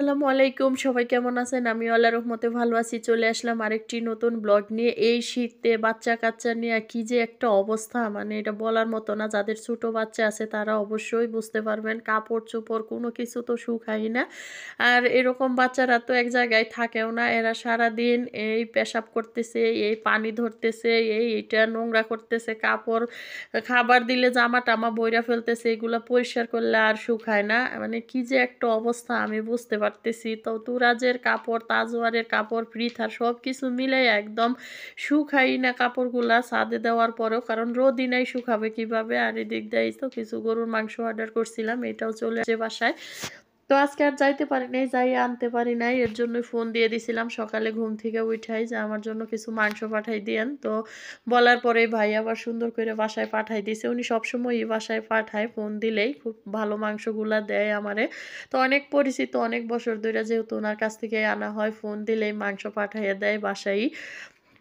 আসসালামু আলাইকুম সবাই কেমন আছেন আমি আল্লাহ রহমতে ভালো আছি চলে আসলাম আরেকটি নতুন ব্লগ নিয়ে এই শীতে বাচ্চা কাচ্চা নিয়ে কি যে একটা অবস্থা মানে এটা বলার মতো না যাদের ছোট বাচ্চা আছে তারা অবশ্যই বুঝতে পারবেন কাপড় চোপড় কোনো কিছু তো শুকাই না আর এরকম বাচ্চারা তো এক জায়গায় থাকেও না এরা সারা দিন এই পেশাব করতেছে এই পানি ধরতেছে এই এটা নোংরা করতেছে কাপড় খাবার দিলে জামা টামা বইরা ফেলতেছে এগুলো পরিষ্কার করলে আর শুকায় না মানে কি যে একটা অবস্থা আমি বুঝতে পারতেছি তো তুরাজের কাপড় তাজওয়ারের কাপড় পৃথার সব কিছু মিলে একদম শুকাই না কাপড়গুলা সাদে দেওয়ার পরেও কারণ রোদি নাই শুকাবে কিভাবে আর এদিক দেয় তো কিছু গরুর মাংস অর্ডার করছিলাম এটাও চলে আসে বাসায় তো আজকে আর যাইতে পারি নাই যাই আনতে পারি নাই এর জন্য ফোন দিয়ে দিছিলাম সকালে ঘুম থেকে উঠাই যে আমার জন্য কিছু মাংস পাঠাই দিয়েন তো বলার পরে ভাই আবার সুন্দর করে বাসায় পাঠাই দিছে উনি সবসময়ই বাসায় পাঠায় ফোন দিলেই খুব ভালো মাংসগুলা দেয় আমারে তো অনেক পরিচিত অনেক বছর ধরে যেহেতু ওনার কাছ থেকে আনা হয় ফোন দিলেই মাংস পাঠাইয়ে দেয় বাসায়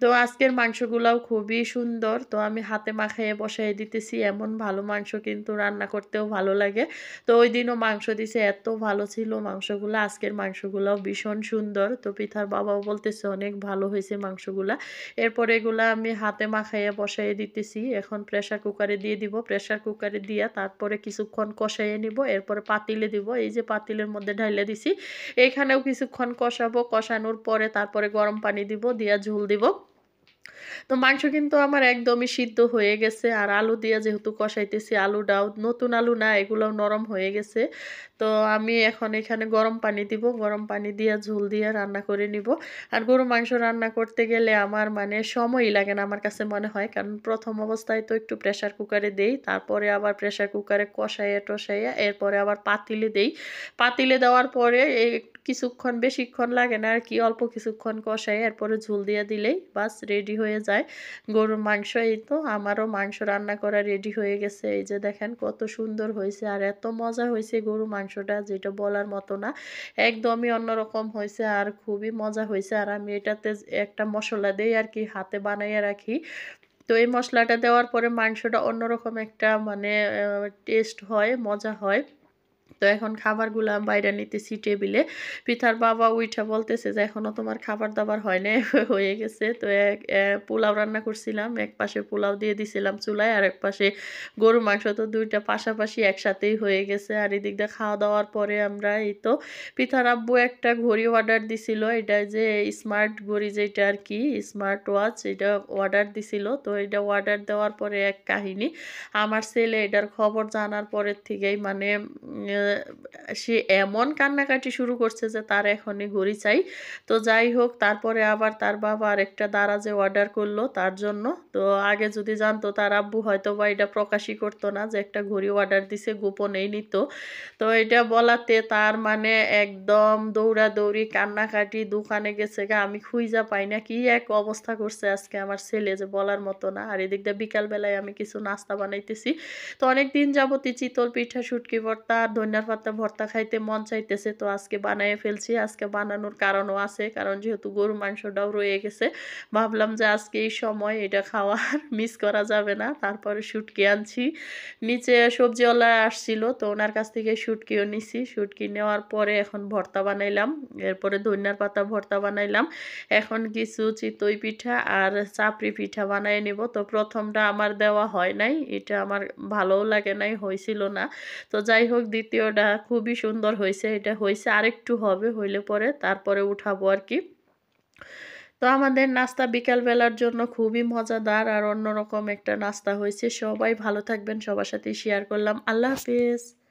তো আজকের মাংসগুলাও খুবই সুন্দর তো আমি হাতে মাখাইয়ে বসাই দিতেছি এমন ভালো মাংস কিন্তু রান্না করতেও ভালো লাগে তো ওই দিনও মাংস দিছে এত ভালো ছিল মাংসগুলো আজকের মাংসগুলাও ভীষণ সুন্দর তো পিঠার বাবাও বলতেছে অনেক ভালো হয়েছে মাংসগুলা এরপর এগুলা আমি হাতে মাখাইয়ে বসাই দিতেছি এখন প্রেশার কুকারে দিয়ে দিব প্রেশার কুকারে দিয়া তারপরে কিছুক্ষণ কষাইয়ে নিব এরপরে পাতিলে দিব এই যে পাতিলের মধ্যে ঢাইলে দিছি এখানেও কিছুক্ষণ কষাবো কষানোর পরে তারপরে গরম পানি দিব দিয়া ঝোল দিব তো মাংস কিন্তু আমার একদমই সিদ্ধ হয়ে গেছে আর আলু দিয়ে যেহেতু কষাইতেছি আলু ডাউ নতুন আলু না এগুলোও নরম হয়ে গেছে তো আমি এখন এখানে গরম পানি দিব গরম পানি দিয়ে ঝোল দিয়ে রান্না করে নিব আর গরু মাংস রান্না করতে গেলে আমার মানে সময়ই লাগে না আমার কাছে মনে হয় কারণ প্রথম অবস্থায় তো একটু প্রেশার কুকারে দেই তারপরে আবার প্রেশার কুকারে কষাইয়া টষাইয়া এরপরে আবার পাতিলে দেই পাতিলে দেওয়ার পরে এই কিছুক্ষণ বেশিক্ষণ লাগে না আর কি অল্প কিছুক্ষণ কষাই এরপরে ঝুল দিয়ে দিলেই বাস রেডি হয়ে যায় গরুর মাংস এই তো আমারও মাংস রান্না করা রেডি হয়ে গেছে এই যে দেখেন কত সুন্দর হয়েছে আর এত মজা হয়েছে গরু মাংসটা যেটা বলার মতো না একদমই অন্যরকম হয়েছে আর খুবই মজা হয়েছে আর আমি এটাতে একটা মশলা দিই আর কি হাতে বানাইয়ে রাখি তো এই মশলাটা দেওয়ার পরে মাংসটা অন্যরকম একটা মানে টেস্ট হয় মজা হয় তো এখন খাবারগুলো বাইরে নিতেছি টেবিলে পিতার বাবা উইঠা বলতেছে যে এখনও তোমার খাবার দাবার হয় না হয়ে গেছে তো এক পোলাও রান্না করছিলাম এক পাশে পোলাও দিয়ে দিছিলাম চুলায় আর এক পাশে গরু মাংস তো দুইটা পাশাপাশি একসাথেই হয়ে গেছে আর এদিক দিয়ে খাওয়া দাওয়ার পরে আমরা এই তো পিতার আব্বু একটা ঘড়ি অর্ডার দিছিল এটা যে স্মার্ট ঘড়ি যেটা আর কি স্মার্ট ওয়াচ এটা অর্ডার দিছিল তো এটা অর্ডার দেওয়ার পরে এক কাহিনী আমার ছেলে এটার খবর জানার পরের থেকেই মানে সে এমন কান্নাকাটি শুরু করছে যে তার এখনই ঘড়ি চাই তো যাই হোক তারপরে আবার তার বাবা আরেকটা দারাজে অর্ডার করলো তার জন্য তো আগে যদি জানতো তার আব্বু হয়তো বা এটা প্রকাশই করতো না যে একটা ঘড়ি অর্ডার দিছে গোপনেই নিত তো এটা বলাতে তার মানে একদম দৌড়াদৌড়ি কান্নাকাটি দোকানে গেছে গা আমি খুঁজা পাই না কি এক অবস্থা করছে আজকে আমার ছেলে যে বলার মতো না আর এদিক দিয়ে বিকালবেলায় আমি কিছু নাস্তা বানাইতেছি তো অনেক দিন যাবতী চিতল পিঠা শুটকি ভর্তা ধনিয়ার পাতা ভর্তা খাইতে মন চাইতেছে তো আজকে বানায় ফেলছি আজকে বানানোর কারণও আছে কারণ যেহেতু গরু মাংসটাও রয়ে গেছে ভাবলাম যে আজকে এই সময় এটা খাওয়ার মিস করা যাবে না তারপরে সুটকি আনছি নিচে সবজিওয়ালা আসছিল তো ওনার কাছ থেকে সুটকিও নিছি সুটকি নেওয়ার পরে এখন ভর্তা বানাইলাম এরপরে ধনিয়ার পাতা ভর্তা বানাইলাম এখন কিছু চিতই পিঠা আর চাপড়ি পিঠা বানায় নিব তো প্রথমটা আমার দেওয়া হয় নাই এটা আমার ভালোও লাগে নাই হয়েছিল না তো যাই হোক দ্বিতীয় ভিডিওটা খুবই সুন্দর হয়েছে এটা হয়েছে আরেকটু হবে হইলে পরে তারপরে উঠাবো আর কি তো আমাদের নাস্তা বিকালবেলার জন্য খুবই মজাদার আর অন্যরকম একটা নাস্তা হয়েছে সবাই ভালো থাকবেন সবার সাথে শেয়ার করলাম আল্লাহ হাফিজ